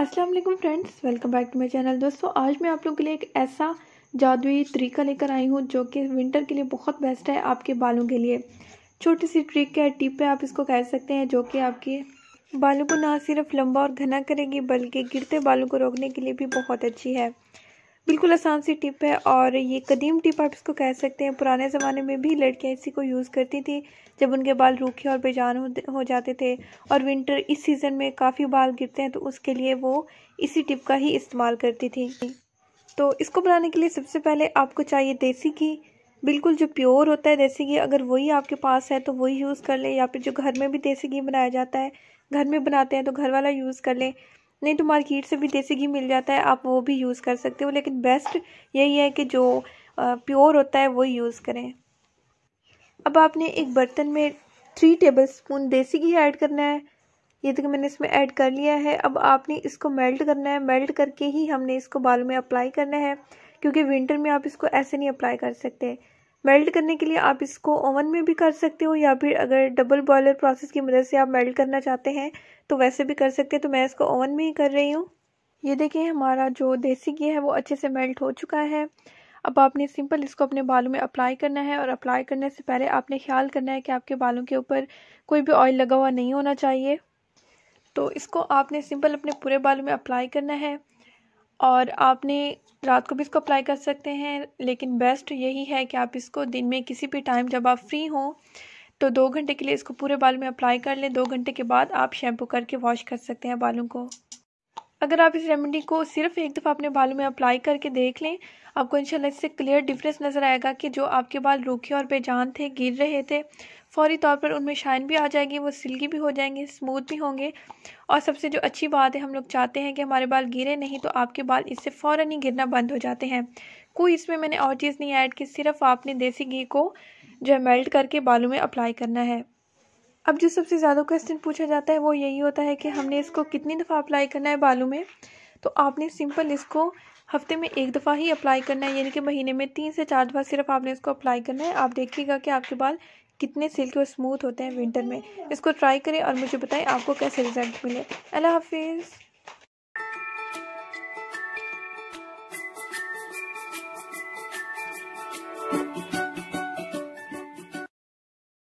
Aslam friends welcome back to my channel दोस्तों आज मैं आप लोग के लिए एक ऐसा जादुई तरीका लेकर आई हूँ जो कि विंटर के लिए बहुत बेस्ट है आपके बालों के लिए छोटी सी ट्रिक है टिप है आप इसको कह सकते हैं जो कि आपके बालों को ना सिर्फ लंबा और घना करेगी बल्कि गिरते बालों को रोकने के लिए भी बहुत अच्छी है बिल्कुल आसान सी टिप है और ये कदीम टिप आप इसको कह सकते हैं पुराने ज़माने में भी लड़कियाँ इसी को यूज़ करती थी जब उनके बाल रूखे और बेजान हो जाते थे और विंटर इस सीज़न में काफ़ी बाल गिरते हैं तो उसके लिए वो इसी टिप का ही इस्तेमाल करती थी तो इसको बनाने के लिए सबसे पहले आपको चाहिए देसी घी बिल्कुल जो प्योर होता है देसी घी अगर वही आपके पास है तो वही यूज़ कर लें या फिर जो घर में भी देसी घी बनाया जाता है घर में बनाते हैं तो घर वाला यूज़ कर लें नहीं तो मार्केट से भी देसी घी मिल जाता है आप वो भी यूज़ कर सकते हो लेकिन बेस्ट यही है कि जो प्योर होता है वो यूज़ करें अब आपने एक बर्तन में थ्री टेबल स्पून देसी घी ऐड करना है ये देखो मैंने इसमें ऐड कर लिया है अब आपने इसको मेल्ट करना है मेल्ट करके ही हमने इसको बालों में अप्लाई करना है क्योंकि विंटर में आप इसको ऐसे नहीं अप्लाई कर सकते मेल्ट करने के लिए आप इसको ओवन में भी कर सकते हो या फिर अगर डबल बॉयलर प्रोसेस की मदद से आप मेल्ट करना चाहते हैं तो वैसे भी कर सकते हैं तो मैं इसको ओवन में ही कर रही हूँ ये देखिए हमारा जो देसी घी है वो अच्छे से मेल्ट हो चुका है अब आपने सिंपल इसको अपने बालों में अप्लाई करना है और अप्लाई करने से पहले आपने ख्याल करना है कि आपके बालों के ऊपर कोई भी ऑयल लगा हुआ नहीं होना चाहिए तो इसको आपने सिंपल अपने पूरे बालों में अप्लाई करना है और आपने रात को भी इसको अप्लाई कर सकते हैं लेकिन बेस्ट यही है कि आप इसको दिन में किसी भी टाइम जब आप फ्री हों तो दो घंटे के लिए इसको पूरे बाल में अप्लाई कर लें दो घंटे के बाद आप शैम्पू करके वॉश कर सकते हैं बालों को अगर आप इस रेमेडी को सिर्फ एक दफ़ा अपने बालों में अप्लाई करके देख लें आपको इंशाल्लाह इससे क्लियर डिफरेंस नज़र आएगा कि जो आपके बाल रूखे और बेजान थे गिर रहे थे फौरी तौर पर उनमें शाइन भी आ जाएगी वो सिल्की भी हो जाएंगे स्मूथ भी होंगे और सबसे जो अच्छी बात है हम लोग चाहते हैं कि हमारे बाल गिरे नहीं तो आपके बाल इससे फ़ौर ही गिरना बंद हो जाते हैं कोई इसमें मैंने और चीज़ नहीं ऐड की सिर्फ आपने देसी घी को जो है मेल्ट करके बालों में अप्लाई करना है अब जो सबसे ज़्यादा क्वेश्चन पूछा जाता है वो यही होता है कि हमने इसको कितनी दफ़ा अप्लाई करना है बालों में तो आपने सिंपल इसको हफ्ते में एक दफ़ा ही अप्लाई करना है यानी कि महीने में तीन से चार दफ़ा सिर्फ आपने इसको अप्लाई करना है आप देखिएगा कि आपके बाल कितने सिल्की और स्मूथ होते हैं विंटर में इसको ट्राई करें और मुझे बताएं आपको कैसे रिजल्ट मिले अल्लाह हाफिज़